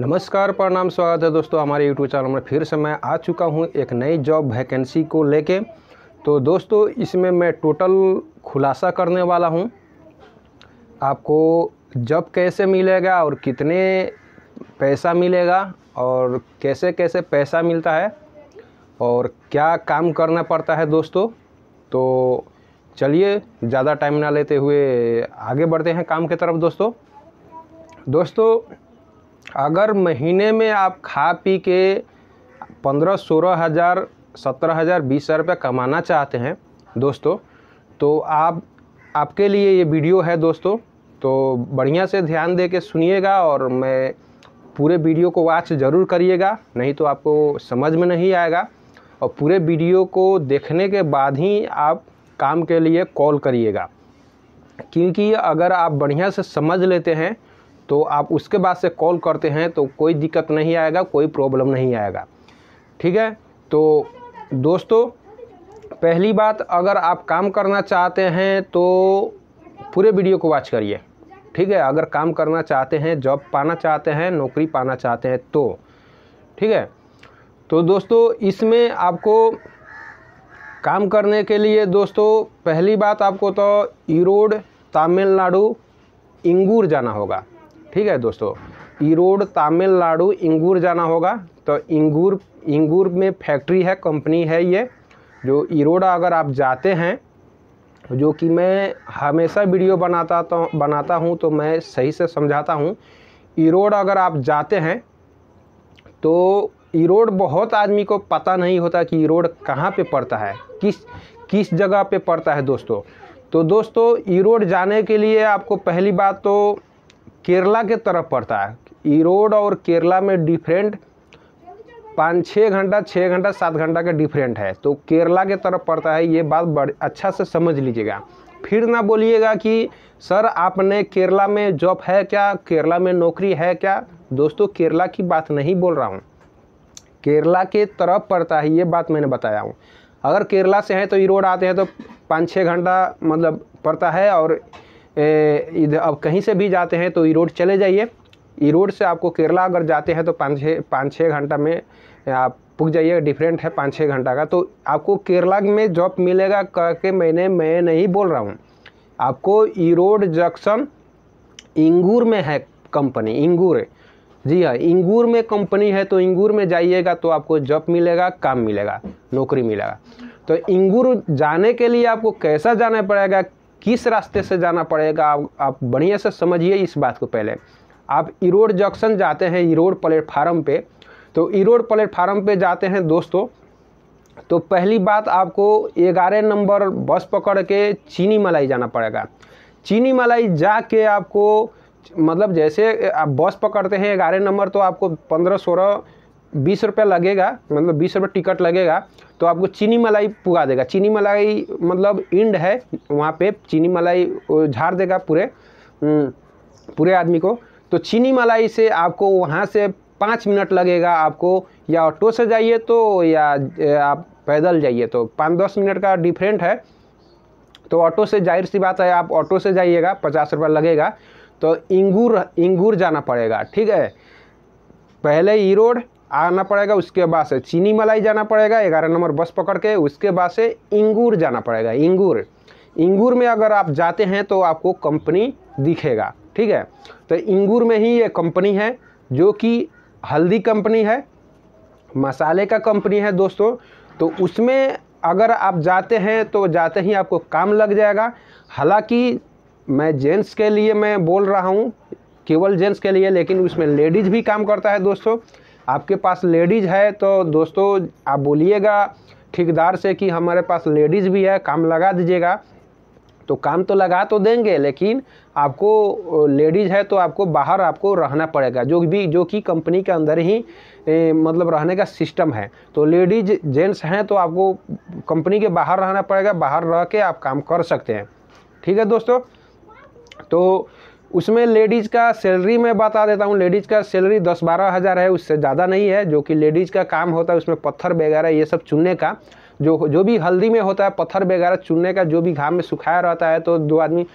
नमस्कार प्रणाम स्वागत है दोस्तों हमारे यूट्यूब चैनल में फिर से मैं आ चुका हूँ एक नई जॉब वैकेंसी को लेके तो दोस्तों इसमें मैं टोटल खुलासा करने वाला हूँ आपको जॉब कैसे मिलेगा और कितने पैसा मिलेगा और कैसे कैसे पैसा मिलता है और क्या काम करना पड़ता है दोस्तों तो चलिए ज़्यादा टाइम ना लेते हुए आगे बढ़ते हैं काम की तरफ दोस्तों दोस्तों अगर महीने में आप खा पी के पंद्रह सोलह हज़ार सत्रह हज़ार बीस हज़ार रुपये कमाना चाहते हैं दोस्तों तो आप आपके लिए ये वीडियो है दोस्तों तो बढ़िया से ध्यान दे के सुनिएगा और मैं पूरे वीडियो को वॉच ज़रूर करिएगा नहीं तो आपको समझ में नहीं आएगा और पूरे वीडियो को देखने के बाद ही आप काम के लिए कॉल करिएगा क्योंकि अगर आप बढ़िया से समझ लेते हैं तो आप उसके बाद से कॉल करते हैं तो कोई दिक्कत नहीं आएगा कोई प्रॉब्लम नहीं आएगा ठीक है तो दोस्तों पहली बात अगर आप काम करना चाहते हैं तो पूरे वीडियो को वॉच करिए ठीक है अगर काम करना चाहते हैं जॉब पाना चाहते हैं नौकरी पाना चाहते हैं तो ठीक है तो दोस्तों इसमें आपको काम करने के लिए दोस्तों पहली बात आपको तो ईरोड तमिलनाडु इंगूर जाना होगा ठीक है दोस्तों ईरोड तमिलनाडु इंगूर जाना होगा तो इंगूर इंगूर में फैक्ट्री है कंपनी है ये जो ईरोड अगर आप जाते हैं जो कि मैं हमेशा वीडियो बनाता तो बनाता हूँ तो मैं सही से समझाता हूँ ईरोड अगर आप जाते हैं तो ईरोड बहुत आदमी को पता नहीं होता कि ईरोड कहाँ पे पड़ता है किस किस जगह पे पड़ता है दोस्तों तो दोस्तों ईरोड जाने के लिए आपको पहली बात तो केरला के तरफ पड़ता है ईरोड और केरला में डिफरेंट पाँच छः घंटा छः घंटा सात घंटा का डिफरेंट है तो केरला के तरफ पड़ता है ये बात बड़ अच्छा से समझ लीजिएगा फिर ना बोलिएगा कि सर आपने केरला में जॉब है क्या केरला में नौकरी है क्या दोस्तों केरला की बात नहीं बोल रहा हूँ केरला के तरफ पड़ता है ये बात मैंने बताया हूँ अगर केरला से हैं तो ईरोड आते हैं तो पाँच छः घंटा मतलब पड़ता है और इधर अब कहीं से भी जाते हैं तो ई रोड चले जाइए ई रोड से आपको केरला अगर जाते हैं तो पाँच छः पाँच छः घंटा में आप पुग जाइए डिफरेंट है पाँच छः घंटा का तो आपको केरला में जॉब मिलेगा कह के मैंने मैं नहीं बोल रहा हूँ आपको ई रोड जंक्शन इंगूर में है कंपनी इंगूर जी हाँ इंगूर में कंपनी है तो इंगूर में जाइएगा तो आपको जॉब मिलेगा काम मिलेगा नौकरी मिलेगा तो इंगूर जाने के लिए आपको कैसा जाना पड़ेगा किस रास्ते से जाना पड़ेगा आप, आप बढ़िया से समझिए इस बात को पहले आप इरोड जंक्शन जाते हैं इरोड प्लेटफार्म पे तो इरोड प्लेटफार्म पे जाते हैं दोस्तों तो पहली बात आपको ग्यारह नंबर बस पकड़ के चीनी मलाई जाना पड़ेगा चीनी मलाई जा के आपको मतलब जैसे आप बस पकड़ते हैं ग्यारह नंबर तो आपको पंद्रह सोलह बीस रुपया लगेगा मतलब बीस रुपये टिकट लगेगा तो आपको चीनी मलाई पुगा देगा चीनी मलाई मतलब इंड है वहाँ पे चीनी मलाई झाड़ देगा पूरे हम्म, पूरे आदमी को तो चीनी मलाई से आपको वहाँ से पाँच मिनट लगेगा आपको या ऑटो से जाइए तो या आप पैदल जाइए तो पाँच दस मिनट का डिफरेंट है तो ऑटो से जाहिर सी बात है आप ऑटो से जाइएगा पचास रुपये लगेगा तो इंगूर इंगूर जाना पड़ेगा ठीक है पहले ई रोड आना पड़ेगा उसके बाद से चीनी मलाई जाना पड़ेगा ग्यारह नंबर बस पकड़ के उसके बाद से इंगूर जाना पड़ेगा इंगूर इंगूर में अगर आप जाते हैं तो आपको कंपनी दिखेगा ठीक है तो इंगूर में ही ये कंपनी है जो कि हल्दी कंपनी है मसाले का कंपनी है दोस्तों तो उसमें अगर आप जाते हैं तो जाते ही आपको काम लग जाएगा हालांकि मैं जेंट्स के लिए मैं बोल रहा हूँ केवल जेंट्स के लिए लेकिन उसमें लेडीज़ भी काम करता है दोस्तों आपके पास लेडीज़ है तो दोस्तों आप बोलिएगा ठेकेदार से कि हमारे पास लेडीज़ भी है काम लगा दीजिएगा तो काम तो लगा तो देंगे लेकिन आपको लेडीज़ है तो आपको बाहर आपको रहना पड़ेगा जो भी जो कि कंपनी के अंदर ही ए, मतलब रहने का सिस्टम है तो लेडीज जेंट्स हैं तो आपको कंपनी के बाहर रहना पड़ेगा बाहर रह के आप काम कर सकते हैं ठीक है दोस्तों तो उसमें लेडीज़ का सैलरी मैं बता देता हूँ लेडीज़ का सैलरी दस बारह हज़ार है उससे ज़्यादा नहीं है जो कि लेडीज़ का काम होता है उसमें पत्थर वगैरह ये सब चुनने का जो जो भी हल्दी में होता है पत्थर वगैरह चुनने का जो भी घाम में सुखाया रहता है तो दो आदमी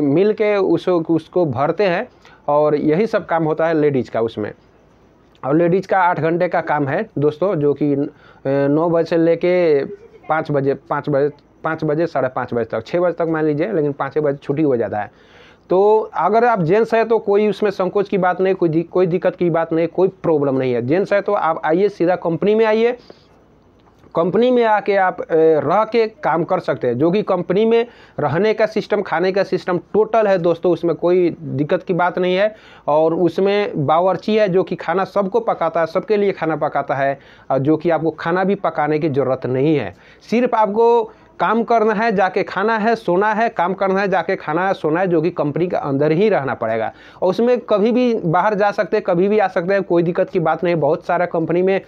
मिल के उस, उसको भरते हैं और यही सब काम होता है लेडीज़ का उसमें और लेडीज़ का आठ घंटे का काम है दोस्तों जो कि नौ बजे से लेके पाँच बजे पाँच बजे पाँच बजे साढ़े पाँच बजे तक छः बजे तक मान लीजिए लेकिन पाँच बजे छुट्टी हो जाता है तो अगर आप जेंट्स हैं तो कोई उसमें संकोच की बात नहीं कोई दि, कोई दिक्कत की बात नहीं कोई प्रॉब्लम नहीं है जेंट्स है तो आप आइए सीधा कंपनी में आइए कंपनी में आके आप रह के काम कर सकते हैं जो कि कंपनी में रहने का सिस्टम खाने का सिस्टम टोटल है दोस्तों उसमें कोई दिक्कत की बात नहीं है और उसमें बावर्ची है जो कि खाना सबको पकाता है सबके लिए खाना पकाता है और जो कि आपको खाना भी पकाने की ज़रूरत नहीं है सिर्फ आपको काम करना है जाके खाना है सोना है काम करना है जाके खाना है सोना है जो कि कंपनी के अंदर ही रहना पड़ेगा और उसमें कभी भी बाहर जा सकते हैं कभी भी आ सकते हैं कोई दिक्कत की बात नहीं बहुत सारा कंपनी में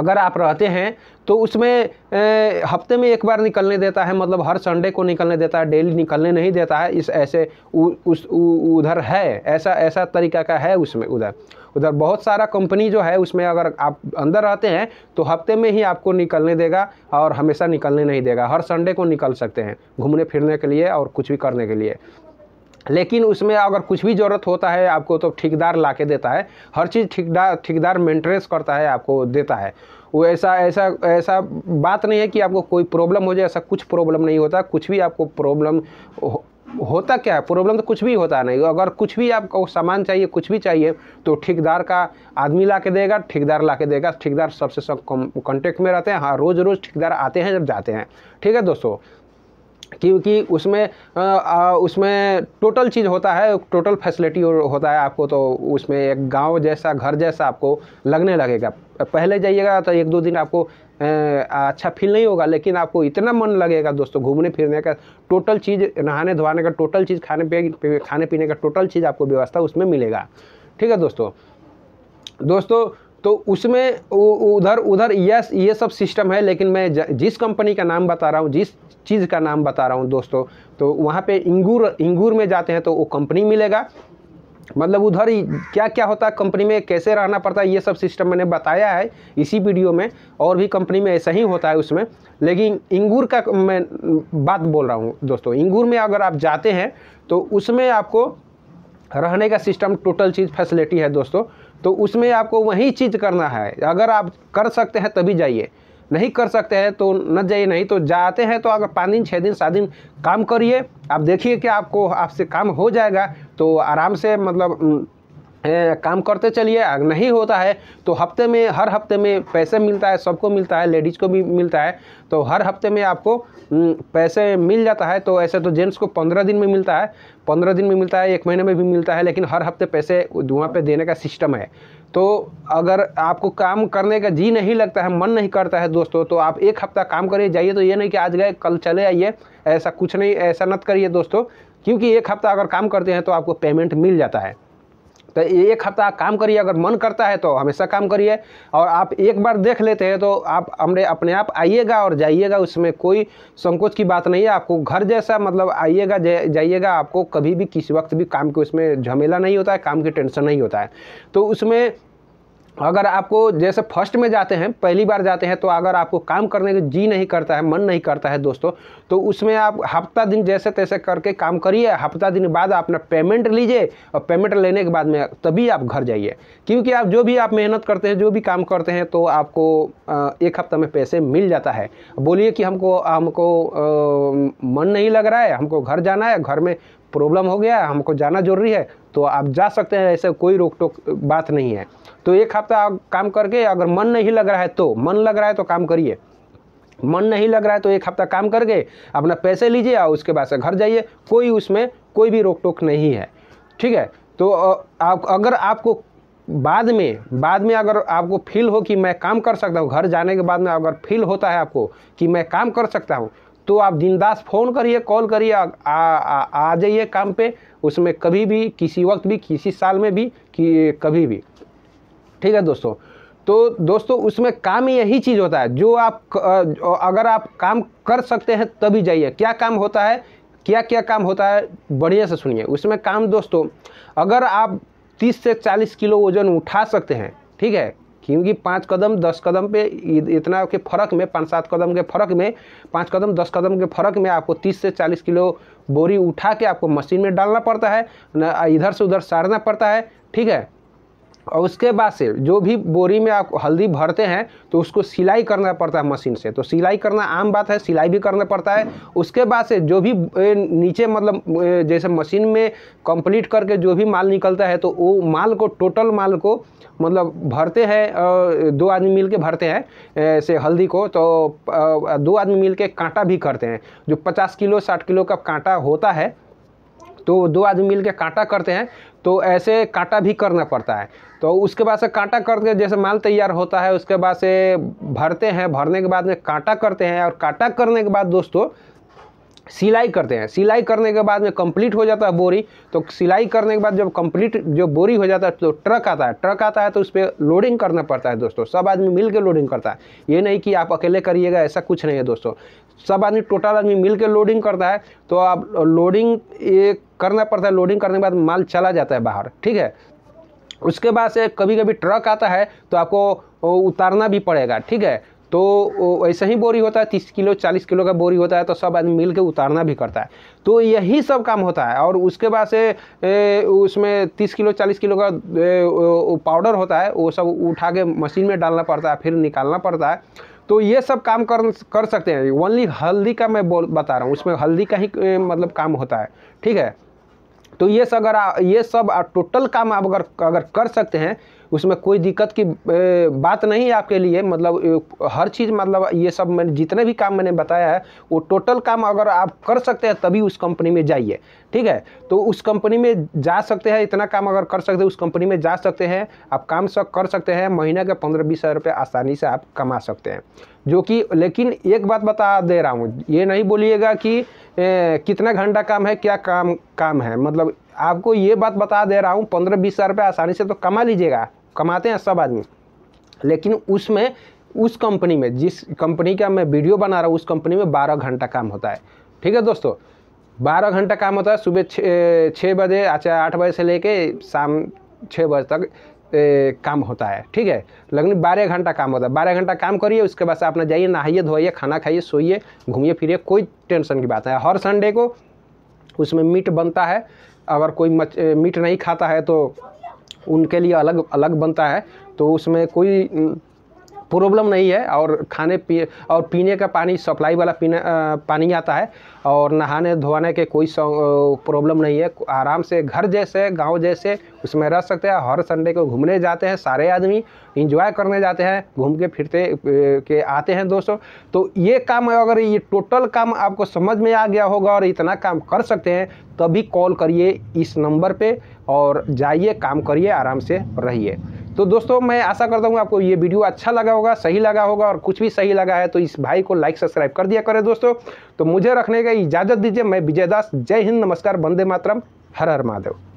अगर आप रहते हैं तो उसमें ए, हफ्ते में एक बार निकलने देता है मतलब हर संडे को निकलने देता है डेली निकलने नहीं देता है इस ऐसे उ, उस उधर है ऐसा ऐसा तरीका का है उसमें उधर उधर बहुत सारा कंपनी जो है उसमें अगर आप अंदर रहते हैं तो हफ्ते में ही आपको निकलने देगा और हमेशा निकलने नहीं देगा हर संडे को निकल सकते हैं घूमने फिरने के लिए और कुछ भी करने के लिए लेकिन उसमें अगर कुछ भी ज़रूरत होता है आपको तो ठेकेदार ला के देता है हर चीज़ ठेकेदार ठेकेदार मेंटेनेंस करता है आपको देता है वो ऐसा ऐसा ऐसा बात नहीं है कि आपको कोई प्रॉब्लम हो जाए ऐसा कुछ प्रॉब्लम नहीं होता कुछ भी आपको प्रॉब्लम होता क्या है प्रॉब्लम तो कुछ भी होता नहीं अगर कुछ भी आपको सामान चाहिए कुछ भी चाहिए तो ठेकेदार का आदमी ला के देगा ठेकेदार ला के देगा ठेकेदार सबसे सब कॉन्टेक्ट में रहते हैं हाँ रोज़ रोज़ ठेकेदार आते हैं जब जाते हैं ठीक है दोस्तों क्योंकि उसमें आ, उसमें टोटल चीज़ होता है टोटल फैसिलिटी होता है आपको तो उसमें एक गांव जैसा घर जैसा आपको लगने लगेगा पहले जाइएगा तो एक दो दिन आपको आ, अच्छा फील नहीं होगा लेकिन आपको इतना मन लगेगा दोस्तों घूमने फिरने का टोटल चीज़ नहाने धोने का टोटल चीज़ खाने पे खाने पीने का टोटल चीज़ आपको व्यवस्था उसमें मिलेगा ठीक है दोस्तों दोस्तों तो उसमें उधर उधर यस ये सब सिस्टम है लेकिन मैं जिस कंपनी का नाम बता रहा हूँ जिस चीज़ का नाम बता रहा हूँ दोस्तों तो वहाँ पे इंगूर इंगूर में जाते हैं तो वो कंपनी मिलेगा मतलब उधर ही क्या क्या होता है कंपनी में कैसे रहना पड़ता है ये सब सिस्टम मैंने बताया है इसी वीडियो में और भी कंपनी में ऐसा ही होता है उसमें लेकिन इंगूर का मैं बात बोल रहा हूँ दोस्तों इंगूर में अगर आप जाते हैं तो उसमें आपको रहने का सिस्टम टोटल चीज़ फैसिलिटी है दोस्तों तो उसमें आपको वही चीज़ करना है अगर आप कर सकते हैं तभी जाइए नहीं कर सकते हैं तो न जाइए नहीं तो जाते हैं तो अगर पाँच दिन छः दिन सात दिन काम करिए आप देखिए कि आपको आपसे काम हो जाएगा तो आराम से मतलब काम करते चलिए नहीं होता है तो हफ्ते में हर हफ्ते में पैसे मिलता है सबको मिलता है लेडीज़ को भी मिलता है तो हर हफ्ते में आपको पैसे मिल जाता है तो ऐसे तो जेंट्स को पंद्रह दिन में मिलता है पंद्रह दिन में मिलता है एक महीने में भी मिलता है लेकिन हर हफ्ते पैसे वहाँ पे देने का सिस्टम है तो अगर आपको काम करने का जी नहीं लगता है मन नहीं करता है दोस्तों तो आप एक हफ्ता काम करिए जाइए तो ये नहीं कि आज गए कल चले आइए ऐसा कुछ नहीं ऐसा मत करिए दोस्तों क्योंकि एक हफ्ता अगर काम करते हैं तो आपको पेमेंट मिल जाता है तो एक हफ्ता काम करिए अगर मन करता है तो हमेशा काम करिए और आप एक बार देख लेते हैं तो आप हमने अपने आप आइएगा और जाइएगा उसमें कोई संकोच की बात नहीं है आपको घर जैसा मतलब आइएगा जाइएगा आपको कभी भी किसी वक्त भी काम के उसमें झमेला नहीं होता है काम की टेंशन नहीं होता है तो उसमें अगर आपको जैसे फर्स्ट में जाते हैं पहली बार जाते हैं तो अगर आपको काम करने का जी नहीं करता है मन नहीं करता है दोस्तों तो उसमें आप हफ्ता दिन जैसे तैसे करके काम करिए हफ्ता दिन बाद अपना पेमेंट लीजिए और पेमेंट लेने के बाद में तभी आप घर जाइए क्योंकि आप जो भी आप मेहनत करते हैं जो भी काम करते हैं तो आपको एक हफ्ता में पैसे मिल जाता है बोलिए कि हमको हमको मन नहीं लग रहा है हमको घर जाना है घर में प्रॉब्लम हो गया हमको जाना जरूरी है तो आप जा सकते हैं ऐसे कोई रोक टोक बात नहीं है तो एक हफ्ता काम करके अगर मन नहीं लग रहा है तो मन लग रहा है तो काम करिए मन नहीं लग रहा है तो एक हफ्ता काम करके अपना पैसे लीजिए और उसके बाद से घर जाइए कोई उसमें कोई भी रोक टोक नहीं है ठीक है तो आप अगर आपको बाद में बाद में अगर आपको फील हो कि मैं काम कर सकता हूँ घर जाने के बाद में अगर फील होता है आपको कि मैं काम कर सकता हूँ तो आप बिंदास फ़ोन करिए कॉल करिए आ, आ, आ, आ जाइए काम पे उसमें कभी भी किसी वक्त भी किसी साल में भी कि कभी भी ठीक है दोस्तों तो दोस्तों उसमें काम यही चीज़ होता है जो आप अगर आप काम कर सकते हैं तभी जाइए क्या काम होता है क्या क्या काम होता है बढ़िया से सुनिए उसमें काम दोस्तों अगर आप 30 से 40 किलो वज़न उठा सकते हैं ठीक है क्योंकि पाँच कदम दस कदम पे इतना के फ़र्क में पाँच सात कदम के फ़र्क में पाँच कदम दस कदम के फ़र्क में आपको तीस से चालीस किलो बोरी उठा के आपको मशीन में डालना पड़ता है इधर से उधर साड़ना पड़ता है ठीक है और उसके बाद से जो भी बोरी में आप हल्दी भरते हैं तो उसको सिलाई करना पड़ता है मशीन से तो सिलाई करना आम बात है सिलाई भी करना पड़ता है उसके बाद से जो भी नीचे मतलब जैसे मशीन में कंप्लीट करके जो भी माल निकलता है तो वो माल को टोटल माल को मतलब भरते हैं दो आदमी मिल भरते हैं से हल्दी को तो दो आदमी मिल कांटा भी करते हैं जो पचास किलो साठ किलो का कांटा होता है तो दो आदमी मिलके कांटा करते हैं तो ऐसे काटा भी करना पड़ता है तो उसके बाद से काटा करके जैसे माल तैयार होता है उसके बाद से भरते हैं भरने के बाद में काटा करते हैं और काटा करने के बाद दोस्तों सिलाई करते हैं सिलाई करने के बाद में कंप्लीट हो जाता है बोरी तो सिलाई करने के बाद जब कंप्लीट जो बोरी हो जाता है तो ट्रक आता है ट्रक आता है तो उस पर लोडिंग करना पड़ता है दोस्तों सब आदमी मिल के लोडिंग करता है ये नहीं कि आप अकेले करिएगा ऐसा कुछ नहीं है दोस्तों सब आदमी टोटल आदमी मिल के लोडिंग करता है तो आप लोडिंग ये करना पड़ता है लोडिंग करने के बाद माल चला जाता है बाहर ठीक है उसके बाद से कभी कभी ट्रक आता है तो आपको उतारना भी पड़ेगा ठीक है तो वैसे ही बोरी होता है तीस किलो चालीस किलो का बोरी होता है तो सब आदमी मिल के उतारना भी करता है तो यही सब काम होता है और उसके बाद से ए, उसमें तीस किलो चालीस किलो का ए, पाउडर होता है वो सब उठा के मशीन में डालना पड़ता है फिर निकालना पड़ता है तो ये सब काम कर कर सकते हैं ओनली हल्दी का मैं बोल बता रहा हूँ उसमें हल्दी का ही ए, मतलब काम होता है ठीक है तो ये सब अगर ये सब टोटल काम आप अगर अगर कर सकते हैं उसमें कोई दिक्कत की बात नहीं है आपके लिए मतलब हर चीज़ मतलब ये सब मैंने जितने भी काम मैंने बताया है वो टोटल काम अगर आप कर सकते हैं तभी उस कंपनी में जाइए ठीक है तो उस कंपनी में जा सकते हैं इतना काम अगर कर सकते हैं उस कंपनी में जा सकते हैं आप काम सब कर सकते हैं महीने के पंद्रह बीस हज़ार रुपये आसानी से आप कमा सकते हैं जो कि लेकिन एक बात बता दे रहा हूँ ये नहीं बोलिएगा कि ए, कितना घंटा काम है क्या काम काम है मतलब आपको ये बात बता दे रहा हूँ पंद्रह बीस हज़ार रुपये आसानी से तो कमा लीजिएगा कमाते हैं सब आदमी लेकिन उसमें उस कंपनी में जिस कंपनी का मैं वीडियो बना रहा हूँ उस कंपनी में बारह घंटा काम होता है ठीक है दोस्तों बारह घंटा काम होता है सुबह छः बजे अच्छा आठ बजे से लेके शाम छः बजे तक ए, काम होता है ठीक है लेकिन बारह घंटा काम होता है बारह घंटा काम करिए उसके बाद से आप ना जाइए नहाइए धोइए खाना खाइए सोइए घूमिए फिरिए कोई टेंशन की बात है हर संडे को उसमें मीट बनता है अगर कोई मीट नहीं खाता है तो उनके लिए अलग अलग बनता है तो उसमें कोई प्रॉब्लम नहीं है और खाने पी और पीने का पानी सप्लाई वाला पीना पानी आता है और नहाने धोने के कोई प्रॉब्लम नहीं है आराम से घर जैसे गांव जैसे उसमें रह सकते हैं हर संडे को घूमने जाते हैं सारे आदमी इंजॉय करने जाते हैं घूम के फिरते के आते हैं दोस्तों तो ये काम अगर ये टोटल काम आपको समझ में आ गया होगा और इतना काम कर सकते हैं तभी कॉल करिए इस नंबर पर और जाइए काम करिए आराम से रहिए तो दोस्तों मैं आशा करता हूँ आपको ये वीडियो अच्छा लगा होगा सही लगा होगा और कुछ भी सही लगा है तो इस भाई को लाइक सब्सक्राइब कर दिया करें दोस्तों तो मुझे रखने का इजाज़त दीजिए मैं विजयदास जय हिंद नमस्कार वंदे मातरम हर हर महादेव